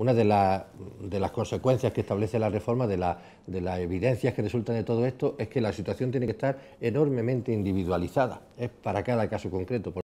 una de, las consecuencias que establece la reforma, de, de, las evidencias que resultan de todo esto, es que la situación tiene que estar enormemente individualizada, es para cada caso concreto.